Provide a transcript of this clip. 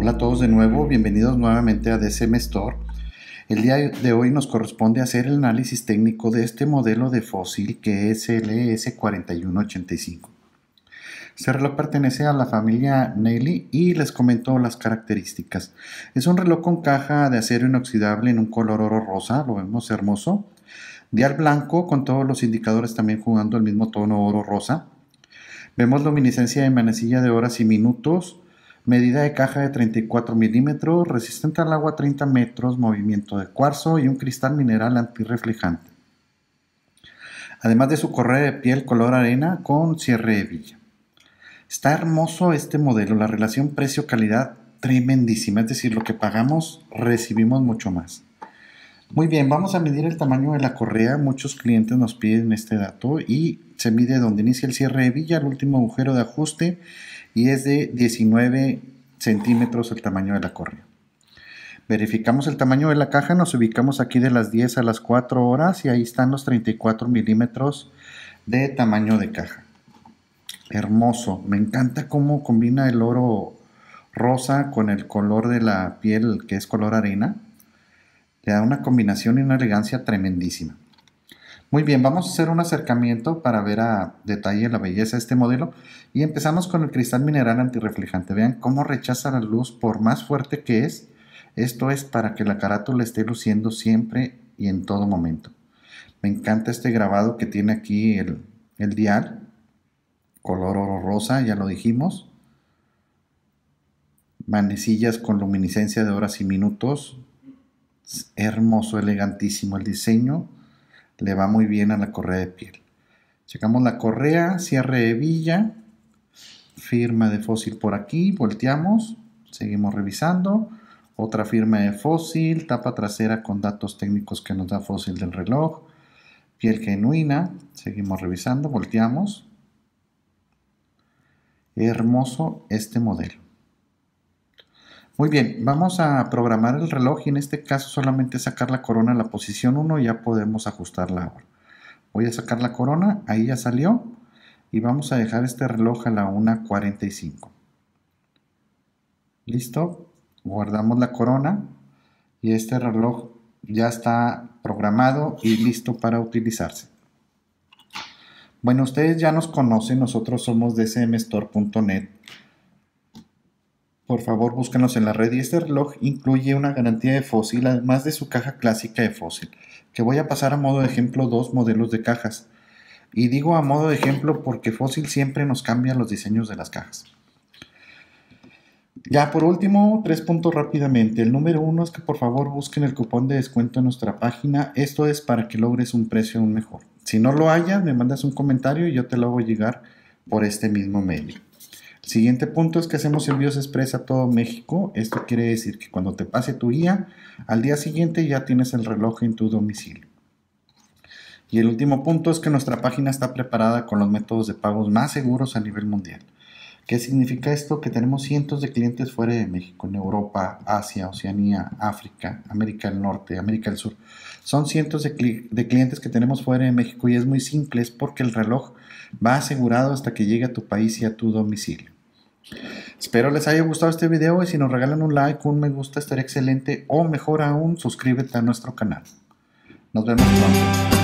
Hola a todos de nuevo, bienvenidos nuevamente a DCM Store. El día de hoy nos corresponde hacer el análisis técnico de este modelo de fósil que es el 4185 e Este reloj pertenece a la familia Nelly y les comento las características. Es un reloj con caja de acero inoxidable en un color oro rosa, lo vemos hermoso. Dial blanco con todos los indicadores también jugando el mismo tono oro rosa. Vemos luminiscencia de manecilla de horas y minutos medida de caja de 34 milímetros, resistente al agua 30 metros, movimiento de cuarzo y un cristal mineral antirreflejante. Además de su correa de piel color arena con cierre de villa. Está hermoso este modelo, la relación precio-calidad tremendísima, es decir, lo que pagamos recibimos mucho más. Muy bien, vamos a medir el tamaño de la correa. Muchos clientes nos piden este dato y se mide donde inicia el cierre de villa, el último agujero de ajuste y es de 19 centímetros el tamaño de la correa. Verificamos el tamaño de la caja, nos ubicamos aquí de las 10 a las 4 horas y ahí están los 34 milímetros de tamaño de caja. Hermoso, me encanta cómo combina el oro rosa con el color de la piel que es color arena le da una combinación y una elegancia tremendísima. Muy bien, vamos a hacer un acercamiento para ver a detalle la belleza de este modelo y empezamos con el cristal mineral antirreflejante. Vean cómo rechaza la luz por más fuerte que es. Esto es para que la carátula esté luciendo siempre y en todo momento. Me encanta este grabado que tiene aquí el, el dial, color oro rosa, ya lo dijimos. Manecillas con luminiscencia de horas y minutos, hermoso, elegantísimo el diseño. Le va muy bien a la correa de piel. Checamos la correa, cierre de villa, firma de fósil por aquí, volteamos, seguimos revisando. Otra firma de fósil, tapa trasera con datos técnicos que nos da fósil del reloj, piel genuina, seguimos revisando, volteamos. Hermoso este modelo. Muy bien, vamos a programar el reloj y en este caso solamente sacar la corona a la posición 1 y ya podemos ajustar la hora. Voy a sacar la corona, ahí ya salió y vamos a dejar este reloj a la 1.45. Listo, guardamos la corona y este reloj ya está programado y listo para utilizarse. Bueno, ustedes ya nos conocen, nosotros somos de por favor, búscanos en la red y este reloj incluye una garantía de fósil además de su caja clásica de fósil, que voy a pasar a modo de ejemplo dos modelos de cajas. Y digo a modo de ejemplo porque fósil siempre nos cambia los diseños de las cajas. Ya por último, tres puntos rápidamente. El número uno es que por favor busquen el cupón de descuento en nuestra página. Esto es para que logres un precio aún mejor. Si no lo hayas, me mandas un comentario y yo te lo hago llegar por este mismo mail Siguiente punto es que hacemos envíos express a todo México. Esto quiere decir que cuando te pase tu guía, al día siguiente ya tienes el reloj en tu domicilio. Y el último punto es que nuestra página está preparada con los métodos de pagos más seguros a nivel mundial. ¿Qué significa esto? Que tenemos cientos de clientes fuera de México, en Europa, Asia, Oceanía, África, América del Norte, América del Sur. Son cientos de, de clientes que tenemos fuera de México y es muy simple, es porque el reloj va asegurado hasta que llegue a tu país y a tu domicilio. Espero les haya gustado este video y si nos regalan un like, un me gusta estaría excelente o mejor aún, suscríbete a nuestro canal. Nos vemos pronto.